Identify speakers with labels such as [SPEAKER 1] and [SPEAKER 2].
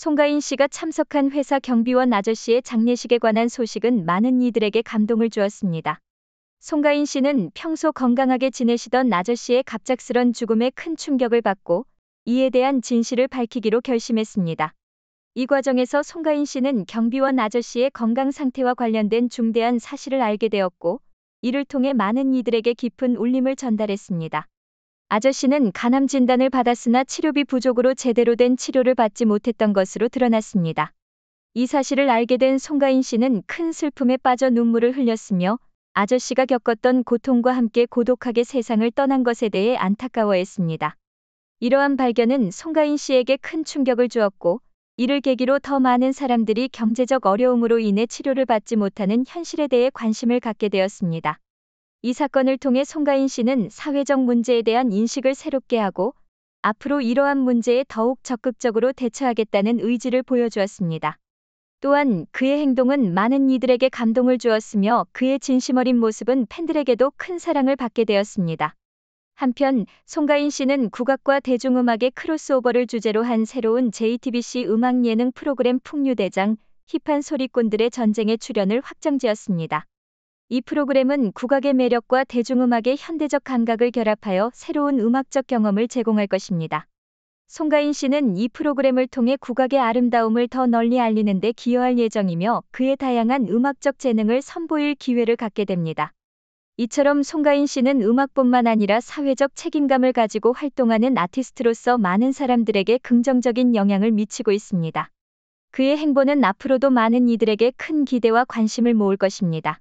[SPEAKER 1] 송가인 씨가 참석한 회사 경비원 아저씨의 장례식에 관한 소식은 많은 이들에게 감동을 주었습니다. 송가인 씨는 평소 건강하게 지내시던 아저씨의 갑작스런 죽음에 큰 충격을 받고 이에 대한 진실을 밝히기로 결심했습니다. 이 과정에서 송가인 씨는 경비원 아저씨의 건강 상태와 관련된 중대한 사실을 알게 되었고 이를 통해 많은 이들에게 깊은 울림을 전달했습니다. 아저씨는 간암 진단을 받았으나 치료비 부족으로 제대로 된 치료를 받지 못했던 것으로 드러났습니다. 이 사실을 알게 된 송가인 씨는 큰 슬픔에 빠져 눈물을 흘렸으며 아저씨가 겪었던 고통과 함께 고독하게 세상을 떠난 것에 대해 안타까워했습니다. 이러한 발견은 송가인 씨에게 큰 충격을 주었고 이를 계기로 더 많은 사람들이 경제적 어려움으로 인해 치료를 받지 못하는 현실에 대해 관심을 갖게 되었습니다. 이 사건을 통해 송가인 씨는 사회적 문제에 대한 인식을 새롭게 하고 앞으로 이러한 문제에 더욱 적극적으로 대처하겠다는 의지를 보여주었습니다. 또한 그의 행동은 많은 이들에게 감동을 주었으며 그의 진심 어린 모습은 팬들에게도 큰 사랑을 받게 되었습니다. 한편 송가인 씨는 국악과 대중음악의 크로스오버를 주제로 한 새로운 JTBC 음악 예능 프로그램 풍류대장 힙한 소리꾼들의 전쟁에 출연을 확정지었습니다. 이 프로그램은 국악의 매력과 대중음악의 현대적 감각을 결합하여 새로운 음악적 경험을 제공할 것입니다. 송가인 씨는 이 프로그램을 통해 국악의 아름다움을 더 널리 알리는 데 기여할 예정이며 그의 다양한 음악적 재능을 선보일 기회를 갖게 됩니다. 이처럼 송가인 씨는 음악뿐만 아니라 사회적 책임감을 가지고 활동하는 아티스트로서 많은 사람들에게 긍정적인 영향을 미치고 있습니다. 그의 행보는 앞으로도 많은 이들에게 큰 기대와 관심을 모을 것입니다.